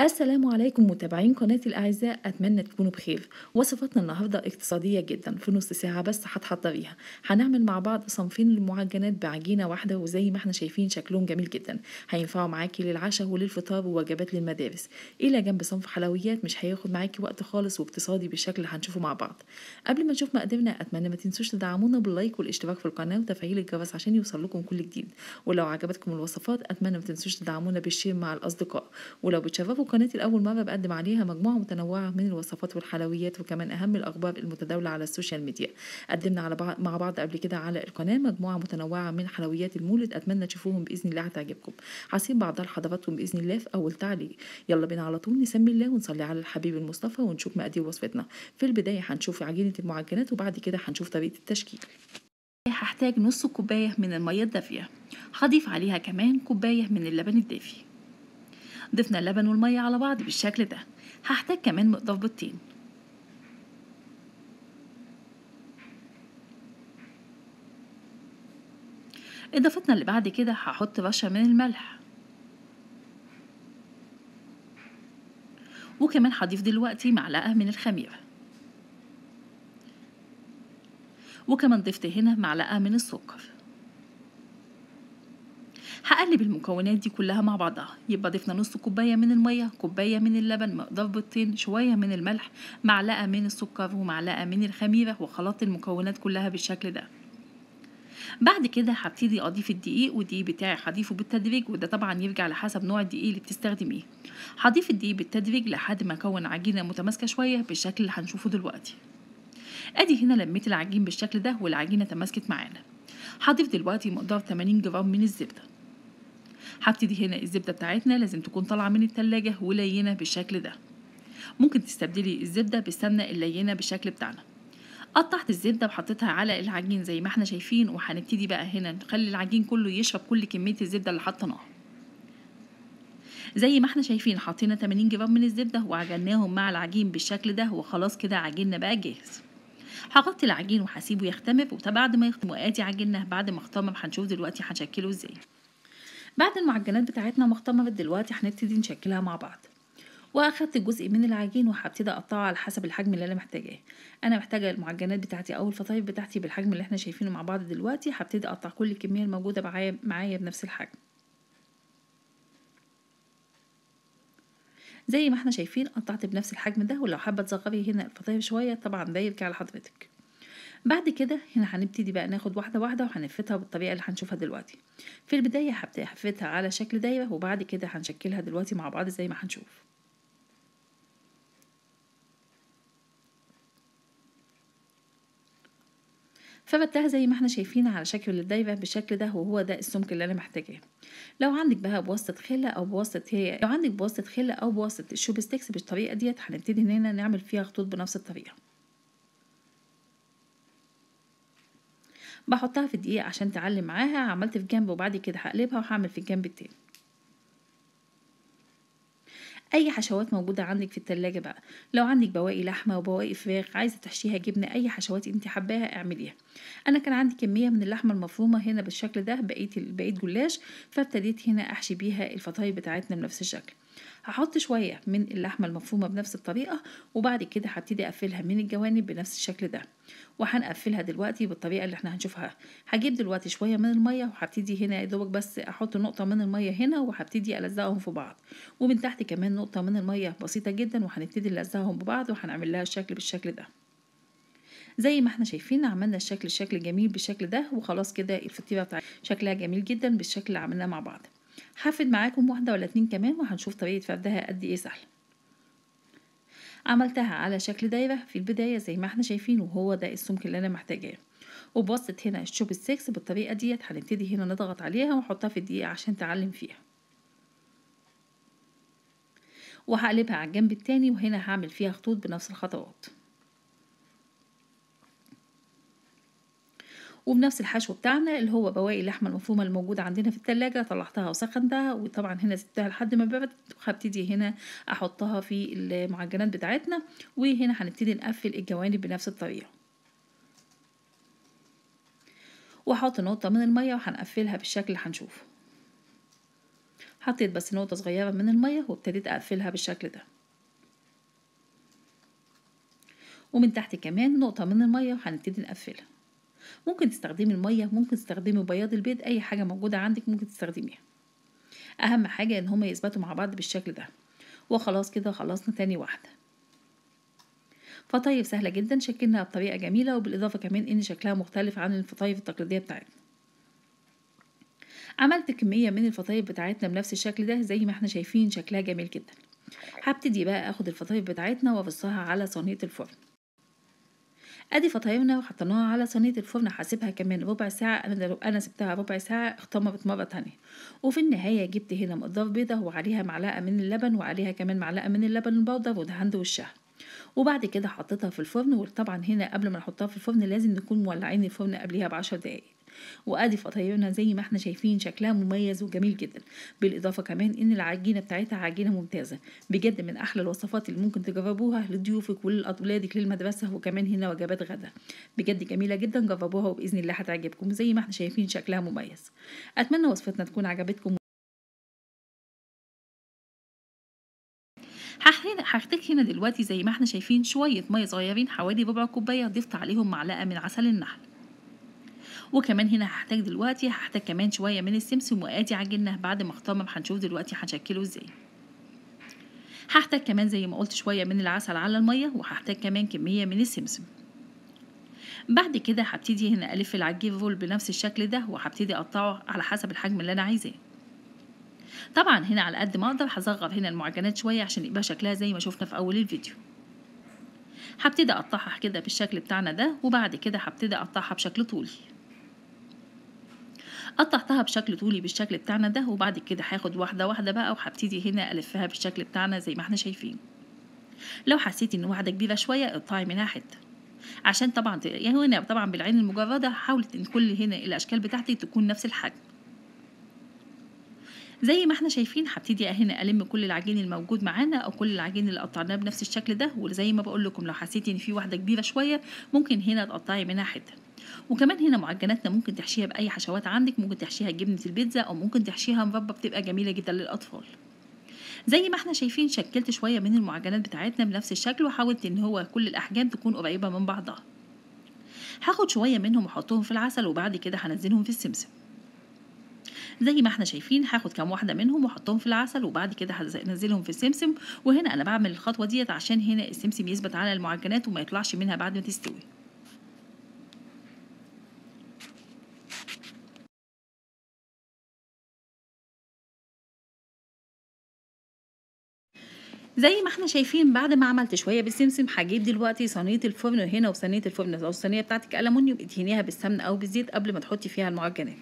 السلام عليكم متابعين قناة الأعزاء أتمنى تكونوا بخير وصفاتنا النهاردة اقتصادية جدا في نص ساعة بس هتحضر بيها هنعمل مع بعض صنفين المعجنات بعجينة واحدة وزي ما احنا شايفين شكلهم جميل جدا هينفعوا معاكي للعشاء وللفطار ووجبات للمدارس إلى جنب صنف حلويات مش هياخد معاكي وقت خالص واقتصادي بالشكل اللي هنشوفه مع بعض قبل ما نشوف مقدمنا أتمنى ما تنسوش تدعمونا باللايك والاشتراك في القناة وتفعيل الجرس عشان يوصلكم كل جديد ولو عجبتكم الوصفات أتمنى ما تنسوش تدعمونا بالشير مع الأصدقاء ولو بتشرفوا أو قناتي الأول مرة بقدم عليها مجموعة متنوعة من الوصفات والحلويات وكمان أهم الأخبار المتداولة على السوشيال ميديا قدمنا على بعض مع بعض قبل كده على القناة مجموعة متنوعة من حلويات المولد أتمنى تشوفوهم بإذن الله هتعجبكم هسيب بعضها لحضراتكم بإذن الله في أول تعليق يلا بينا على طول نسمي الله ونصلي على الحبيب المصطفى ونشوف مقادير وصفتنا في البداية هنشوف عجينة المعجنات وبعد كده هنشوف طريقة التشكيل هحتاج نص كوباية من المية الدافية هضيف عليها كمان كوباية من اللبن الدافي ضفنا اللبن والمية على بعض بالشكل ده هحتاج كمان مقدار بطين إضافتنا اللي بعد كده هحط رشة من الملح وكمان هضيف دلوقتي معلقة من الخميرة وكمان ضفت هنا معلقة من السكر هقلب المكونات دي كلها مع بعضها يبقى ضفنا نص كوبايه من الميه كوبايه من اللبن مقدار بيضتين شويه من الملح معلقه من السكر ومعلقه من الخميره وخلطت المكونات كلها بالشكل ده بعد كده هبتدي اضيف الدقيق والدقيق بتاعي هضيفه بالتدريج وده طبعا يرجع لحسب نوع الدقيق اللي بتستخدميه هضيف الدقيق بالتدريج لحد ما اكون عجينه متماسكه شويه بالشكل اللي هنشوفه دلوقتي ادي هنا لميت العجين بالشكل ده والعجينه تماسكت معانا هضيف دلوقتي مقدار 80 جرام من الزبده هبتدي هنا الزبدة بتاعتنا لازم تكون طالعة من التلاجة ولينة بالشكل ده ممكن تستبدلي الزبدة بالسمنة اللينة بالشكل بتاعنا قطعت الزبدة وحطيتها على العجين زي ما احنا شايفين وهنبتدي بقى هنا نخلي العجين كله يشرب كل كمية الزبدة اللي حطيناها زي ما احنا شايفين حطينا 80 جرام من الزبدة وعجناهم مع العجين بالشكل ده وخلاص كده عجيننا بقى جاهز هغطي العجين وهسيبه يختمر وبعد ما يختمر وادي عجيننا بعد ما اختمر هنشوف دلوقتي هنشكله ازاي بعد المعجنات بتاعتنا ما اختمرت دلوقتي هنبتدي نشكلها مع بعض واخدت جزء من العجين وهبتدي اقطعه على حسب الحجم اللي انا محتاجاه انا محتاجه المعجنات بتاعتي او الفطايف بتاعتي بالحجم اللي احنا شايفينه مع بعض دلوقتي هبتدي اقطع كل الكميه الموجوده معايا معايا بنفس الحجم زي ما احنا شايفين قطعت بنفس الحجم ده ولو حابه تصغري هنا الفطايف شويه طبعا ده يرجع لحضرتك بعد كده هنا هنبتدي بقى ناخد واحدة واحدة وهنفتها بالطريقة اللي هنشوفها دلوقتي في البداية هفتها على شكل دايرة وبعد كده هنشكلها دلوقتي مع بعض زي ما هنشوف فبتها زي ما احنا شايفين على شكل الدايره بالشكل ده وهو ده السمك اللي انا محتاجاه لو عندك بقى بواسطه خله او بواسطه هي لو عندك بواسطه خله او بواسطه الشوب بالطريقه ديت هنبتدي هنا نعمل فيها خطوط بنفس الطريقه بحطها في دقيقة عشان تعلي معاها عملت في جنب وبعد كده هقلبها وهعمل في الجنب التاني اي حشوات موجودة عندك في التلاجة بقى لو عندك بواقي لحمة وبواقي فراخ عايزة تحشيها جبنة اي حشوات انت حباها اعمليها انا كان عندي كمية من اللحمة المفرومة هنا بالشكل ده بقيت بقيت جلاش فابتديت هنا احشي بيها الفطاير بتاعتنا بنفس الشكل هحط شوية من اللحمة المفرومة بنفس الطريقة وبعد كده هبتدي أقفلها من الجوانب بنفس الشكل ده وهنقفلها دلوقتي بالطريقة اللي احنا هنشوفها هجيب دلوقتي شوية من المية وهبتدي هنا يدوبك دوبك بس أحط نقطة من المية هنا وهبتدي ألزقهم في بعض ومن تحت كمان نقطة من المية بسيطة جدا وهنبتدي نلزقهم ببعض وهنعمل لها الشكل بالشكل ده زي ما احنا شايفين عملنا الشكل الشكل جميل بالشكل ده وخلاص كده الفطيره بتاعتنا شكلها جميل جدا بالشكل اللي عملناه مع بعض هفرد معاكم واحدة ولا اتنين كمان وهنشوف طريقة فردها قد ايه سهلة عملتها على شكل دايرة في البداية زي ما احنا شايفين وهو ده السمك اللي انا محتاجاه وبصت هنا الشوب السكس بالطريقة ديت هنبتدي هنا نضغط عليها ونحطها في الدقيقة عشان تعلم فيها وهقلبها على الجنب التاني وهنا هعمل فيها خطوط بنفس الخطوات وبنفس الحشو بتاعنا اللي هو بواقي اللحمه المفرومه الموجوده عندنا في التلاجة طلعتها وسخنتها وطبعا هنا سبتها لحد ما بردت هبتدي هنا احطها في المعجنات بتاعتنا وهنا هنبتدي نقفل الجوانب بنفس الطريقه وهحط نقطه من الميه وهنقفلها بالشكل اللي هنشوفه حطيت بس نقطه صغيره من الميه وابتديت اقفلها بالشكل ده ومن تحت كمان نقطه من الميه وهنبتدي نقفلها ممكن تستخدمي المية ممكن تستخدمي بياض البيض أي حاجة موجودة عندك ممكن تستخدميها أهم حاجة إن هما يثبتوا مع بعض بالشكل ده وخلاص كده خلصنا تاني واحدة فطايف سهلة جدا شكلناها بطريقة جميلة وبالإضافة كمان إن شكلها مختلف عن الفطايف التقليدية بتاعتنا عملت كمية من الفطايف بتاعتنا بنفس الشكل ده زي ما احنا شايفين شكلها جميل جدا هبتدي بقى اخد الفطايف بتاعتنا وارصها على صينية الفرن ادي فطايرنا وحطيناها على صينيه الفرن هسيبها كمان ربع ساعه انا انا سبتها ربع ساعه اختمرت مره تانية وفي النهايه جبت هنا مقدار بيضه وعليها معلقه من اللبن وعليها كمان معلقه من اللبن البودر ودهنت وشها وبعد كده حطيتها في الفرن وطبعا هنا قبل ما نحطها في الفرن لازم نكون مولعين الفرن قبلها بعشر دقايق وادي فطيرنا زي ما احنا شايفين شكلها مميز وجميل جدا بالاضافه كمان ان العجينه بتاعتها عجينه ممتازه بجد من احلى الوصفات اللي ممكن تجربوها لضيوفك ولاولادك للمدرسه وكمان هنا وجبات غدا بجد جميله جدا جربوها وباذن الله هتعجبكم زي ما احنا شايفين شكلها مميز اتمنى وصفتنا تكون عجبتكم هحتاج هنا دلوقتي زي ما احنا شايفين شوية مية صغيرين حوالي ربع كوباية ضفت عليهم معلقة من عسل النحل وكمان هنا هحتاج دلوقتي هحتاج كمان شويه من السمسم وادي عجينه بعد ما اخطمم هنشوف دلوقتي هشكله ازاي هحتاج كمان زي ما قلت شويه من العسل على الميه وهحتاج كمان كميه من السمسم بعد كده هبتدي هنا الف العجيفول بنفس الشكل ده وهبتدي اقطعه على حسب الحجم اللي انا عايزاه طبعا هنا على قد ما اقدر هصغر هنا المعجنات شويه عشان يبقى شكلها زي ما شفنا في اول الفيديو هبتدي اقطعها كده بالشكل بتاعنا ده وبعد كده هبتدي اقطعها بشكل طولي قطعتها بشكل طولي بالشكل بتاعنا ده وبعد كده هاخد واحدة واحدة بقى وهبتدي هنا ألفها بالشكل بتاعنا زي ما احنا شايفين لو حسيتي ان واحدة كبيرة شوية اقطعي منها حتة عشان طبعا يعني هنا طبعا بالعين المجردة حاولت ان كل هنا الأشكال بتاعتي تكون نفس الحجم زي ما احنا شايفين هبتدي هنا الم كل العجين الموجود معانا او كل العجين اللي قطعناه بنفس الشكل ده وزي ما بقول لكم لو حسيتي ان في واحده كبيره شويه ممكن هنا تقطعي منها حته وكمان هنا معجناتنا ممكن تحشيها باي حشوات عندك ممكن تحشيها جبنه البيتزا او ممكن تحشيها مربى بتبقى جميله جدا للاطفال زي ما احنا شايفين شكلت شويه من المعجنات بتاعتنا بنفس الشكل وحاولت ان هو كل الاحجام تكون قريبه من بعضها هاخد شويه منهم واحطهم في العسل وبعد كده هنزلهم في السمسم زي ما احنا شايفين هاخد كام واحده منهم واحطهم في العسل وبعد كده هنزلهم في السمسم وهنا انا بعمل الخطوه ديت عشان هنا السمسم يثبت على المعجنات وما يطلعش منها بعد ما تستوي زي ما احنا شايفين بعد ما عملت شويه بالسمسم هجيب دلوقتي صينيه الفرن هنا وصينيه الفرن لو الصينيه بتاعتك المونيوم ادهنيها بالسمن او بالزيت قبل ما تحطي فيها المعجنات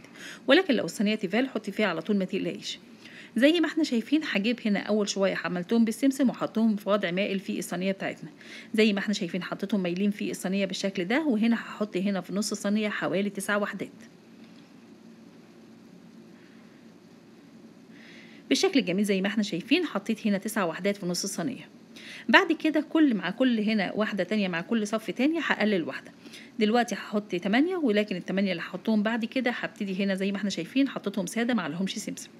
ولكن لو الصينيه تيفال حطي فيها على طول ما تقلقيش زي ما احنا شايفين هجيب هنا اول شويه عملتهم بالسمسم وحطهم في وضع مائل في الصينيه بتاعتنا زي ما احنا شايفين حطيتهم مايلين في الصينيه بالشكل ده وهنا هحط هنا في نص الصينيه حوالي تسع وحدات بالشكل الجميل زي ما احنا شايفين حطيت هنا تسع وحدات في نص الصينيه بعد كده كل مع كل هنا واحدة تانية مع كل صف تانية هقلل واحدة دلوقتي هحط تمانية ولكن التمانية اللي هحطهم بعد كده هبتدي هنا زي ما احنا شايفين حطيتهم سادة معلهمش سمسم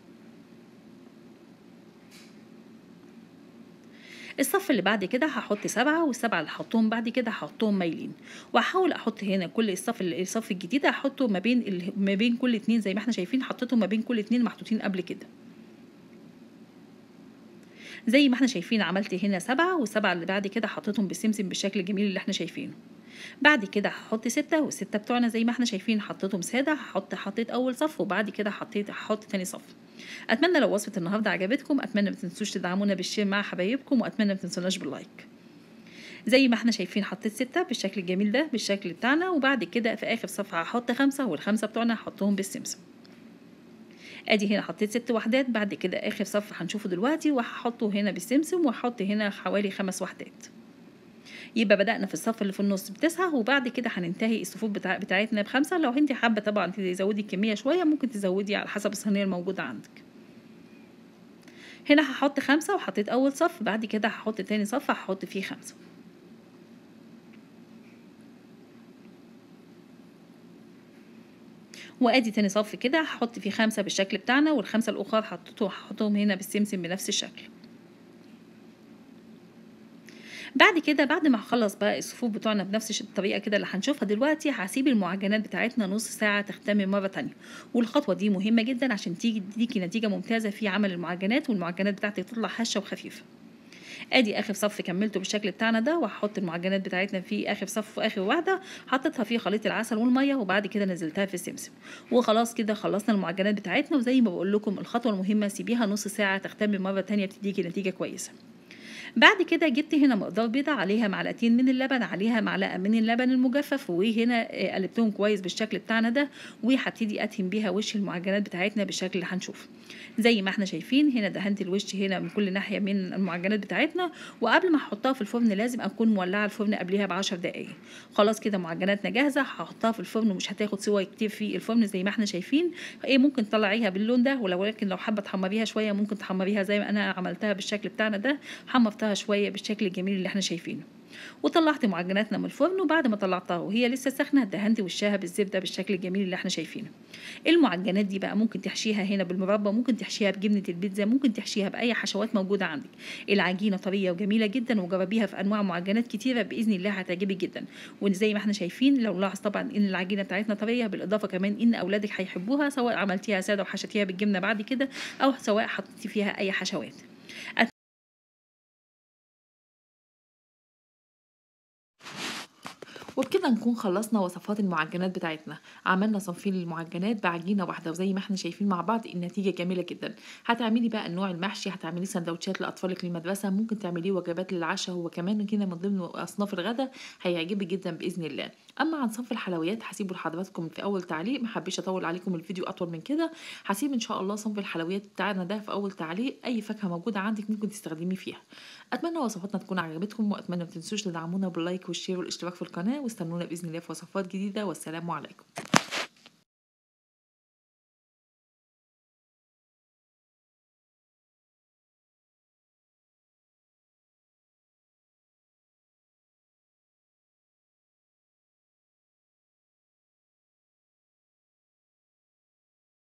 الصف اللي بعد كده هحط سبعة والسبعة اللي هحطهم بعد كده هحطهم مايلين وهحاول احط هنا كل الصف الصف الجديد هحطه ما بين ما بين كل اتنين زي ما احنا شايفين حطيتهم ما بين كل اتنين محطوطين قبل كده زي ما احنا شايفين عملت هنا سبعة والسبعة اللي بعد كده حطيتهم بسمسم بالشكل الجميل اللي احنا شايفينه بعد كده هحط ستة والستة بتوعنا زي ما احنا شايفين حطيتهم سادة هحط حطيت أول صف وبعد كده حطيت هحط تاني صف أتمنى لو وصفة النهاردة عجبتكم أتمنى ما تنسوش تدعمونا بالشير مع حبايبكم وأتمنى ما تنسوناش باللايك زي ما احنا شايفين حطيت ستة بالشكل الجميل ده بالشكل بتاعنا وبعد كده في آخر صفحة هحط خمسة والخمسة بتوعنا هحطهم بالسمسم ادي هنا حطيت ست وحدات بعد كده اخر صف هنشوفه دلوقتي وهحطه هنا بالسمسم واحط هنا حوالي خمس وحدات يبقى بدأنا في الصف اللي في النص بتسعة وبعد كده هننتهي الصفوف بتاع بتاعتنا بخمسة لو انت حابة طبعا تزودي الكمية شوية ممكن تزودي على حسب الصينية الموجودة عندك هنا هحط خمسة وحطيت أول صف بعد كده هحط تاني صف هحط فيه خمسة وادي تاني صف كده هحط فيه خمسة بالشكل بتاعنا والخمسة الاخر حطيتهم هحطهم هنا بالسمسم بنفس الشكل بعد كده بعد ما هخلص بقى الصفوف بتوعنا بنفس الطريقه كده اللي هنشوفها دلوقتي هسيب المعجنات بتاعتنا نص ساعه تختم مره تانية والخطوه دي مهمه جدا عشان تيجي تديكي نتيجه ممتازه في عمل المعجنات والمعجنات بتاعتك تطلع هشه وخفيفه ادي اخر صف كملته بالشكل بتاعنا ده وهحط المعجنات بتاعتنا في اخر صف واخر واحده حطيتها في خليط العسل والميه وبعد كده نزلتها في السمسم وخلاص كده خلصنا المعجنات بتاعتنا وزي ما بقول لكم الخطوه المهمه سيبيها نص ساعه تختمي مره تانية بتديكي نتيجه كويسه بعد كده جبت هنا مقدار بيضة عليها معلقتين من اللبن عليها معلقة من اللبن المجفف وهنا آه، قلبتهم كويس بالشكل بتاعنا ده وهبتدي أدهن بيها وش المعجنات بتاعتنا بالشكل اللي هنشوفه زي ما احنا شايفين هنا دهنت الوش هنا من كل ناحية من المعجنات بتاعتنا وقبل ما احطها في الفرن لازم اكون مولعة الفرن قبلها بعشر دقايق خلاص كده معجناتنا جاهزة هحطها في الفرن ومش هتاخد سوى كتير في الفرن زي ما احنا شايفين ايه ممكن تطلعيها باللون ده ولكن لو حابة تحمريها شوية ممكن تحمريها زي ما انا عملتها بالشكل بتاعنا ده حمر وصفتها شوية بالشكل الجميل اللي احنا شايفينه وطلعت معجناتنا من الفرن وبعد ما طلعتها وهي لسه سخنه دهنت وشها بالزبده بالشكل الجميل اللي احنا شايفينه المعجنات دي بقى ممكن تحشيها هنا بالمربى ممكن تحشيها بجبنه البيتزا ممكن تحشيها باي حشوات موجوده عندك العجينه طريه وجميله جدا وجربيها في انواع معجنات كتيره باذن الله هتعجبك جدا وزي ما احنا شايفين لو لاحظ طبعا ان العجينه بتاعتنا طريه بالاضافه كمان ان اولادك هيحبوها سواء عملتيها ساده وحشتيها بالجبنه بعد كده او سواء حطيتي فيها اي حشوات وبكده نكون خلصنا وصفات المعجنات بتاعتنا عملنا صنفين للمعجنات بعجينه واحده وزي ما احنا شايفين مع بعض النتيجه جميله جدا هتعملي بقى النوع المحشي هتعملي سندوتشات لاطفالك للمدرسه ممكن تعمليه وجبات للعشاء هو كمان كده من ضمن اصناف الغداء هيعجبك جدا باذن الله اما عن صنف الحلويات هسيبه لحضراتكم في اول تعليق ما حبيش اطول عليكم الفيديو اطول من كده هسيب ان شاء الله صنف الحلويات بتاعنا ده في اول تعليق اي فاكهه موجوده عندك ممكن تستخدمي فيها اتمنى وصفاتنا تكون عجبتكم واتمنى ما تنسوش تدعمونا باللايك والشير والاشتراك في القناه واستنونا بإذن الله في وصفات جديدة والسلام عليكم